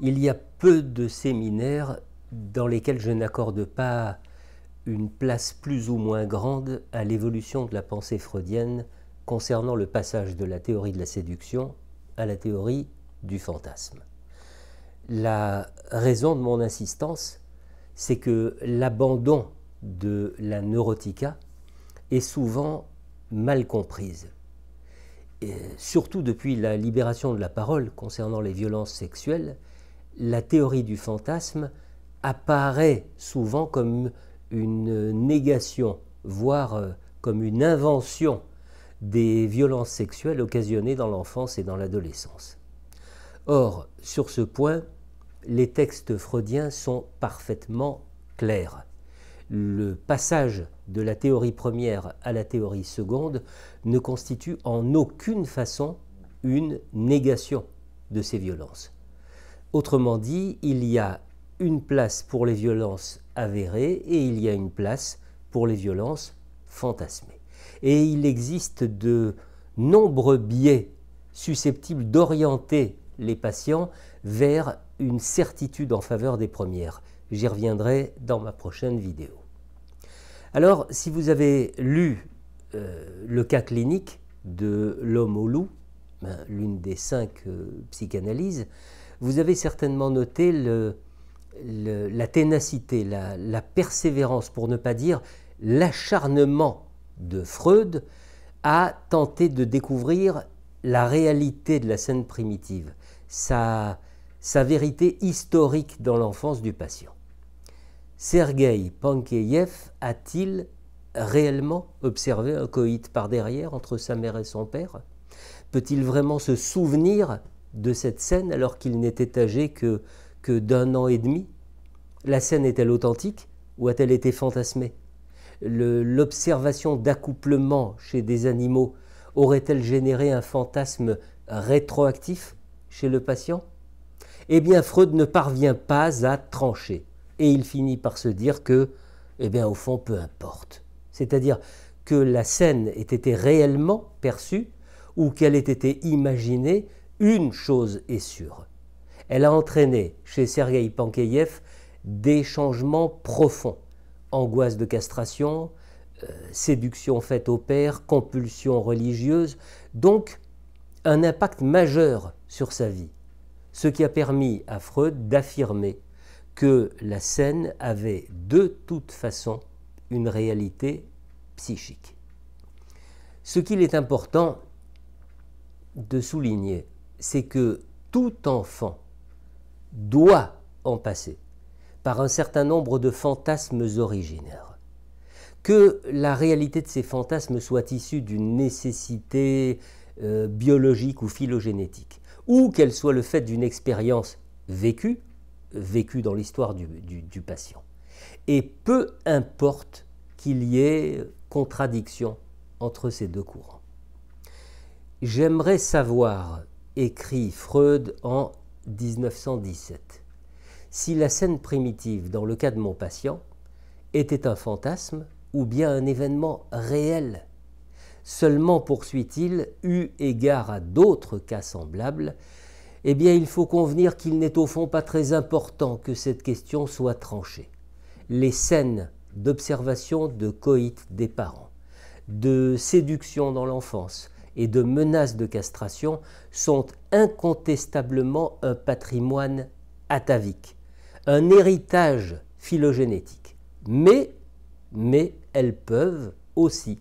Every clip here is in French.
Il y a peu de séminaires dans lesquels je n'accorde pas une place plus ou moins grande à l'évolution de la pensée freudienne concernant le passage de la théorie de la séduction à la théorie du fantasme. La raison de mon insistance, c'est que l'abandon de la neurotica est souvent mal comprise, surtout depuis la libération de la parole concernant les violences sexuelles, la théorie du fantasme apparaît souvent comme une négation, voire euh, comme une invention des violences sexuelles occasionnées dans l'enfance et dans l'adolescence. Or, sur ce point, les textes freudiens sont parfaitement clairs. Le passage de la théorie première à la théorie seconde ne constitue en aucune façon une négation de ces violences. Autrement dit, il y a une place pour les violences avérées et il y a une place pour les violences fantasmées. Et il existe de nombreux biais susceptibles d'orienter les patients vers une certitude en faveur des premières. J'y reviendrai dans ma prochaine vidéo. Alors, si vous avez lu euh, le cas clinique de l'homme au loup, ben, l'une des cinq euh, psychanalyses, vous avez certainement noté la ténacité, la, persévérance, pour ne pas dire l'acharnement de Freud à tenter de découvrir la réalité de la scène primitive, sa, vérité historique dans l'enfance du patient. Sergueï Pankeyev a-t-il réellement observé un coït par derrière entre sa mère et son père Peut-il vraiment se souvenir de cette scène alors qu'il n'était âgé que, que d'un an et demi La scène est-elle authentique ou a-t-elle été fantasmée L'observation d'accouplement chez des animaux aurait-elle généré un fantasme rétroactif chez le patient Eh bien, Freud ne parvient pas à trancher et il finit par se dire que, eh bien, au fond, peu importe. C'est-à-dire que la scène ait été réellement perçue ou qu'elle ait été imaginée une chose est sûre, elle a entraîné chez Sergei Pankeyev des changements profonds. Angoisse de castration, euh, séduction faite au père, compulsion religieuse, donc un impact majeur sur sa vie, ce qui a permis à Freud d'affirmer que la scène avait de toute façon une réalité psychique. Ce qu'il est important de souligner, c'est que tout enfant doit en passer par un certain nombre de fantasmes originaires. Que la réalité de ces fantasmes soit issue d'une nécessité euh, biologique ou phylogénétique, ou qu'elle soit le fait d'une expérience vécue, vécue dans l'histoire du patient. Et peu importe qu'il y ait contradiction entre ces deux courants. J'aimerais savoir écrit Freud en 1917. Si la scène primitive, dans le cas de mon patient, était un fantasme ou bien un événement réel, seulement poursuit-il, eu égard à d'autres cas semblables, eh bien il faut convenir qu'il n'est au fond pas très important que cette question soit tranchée. Les scènes d'observation de coït des parents, de séduction dans l'enfance, et de menaces de castration sont incontestablement un patrimoine atavique, un héritage phylogénétique. Mais, mais elles peuvent aussi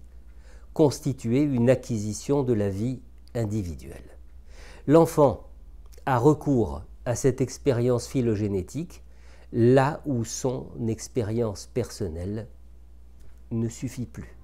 constituer une acquisition de la vie individuelle. L'enfant a recours à cette expérience phylogénétique là où son expérience personnelle ne suffit plus.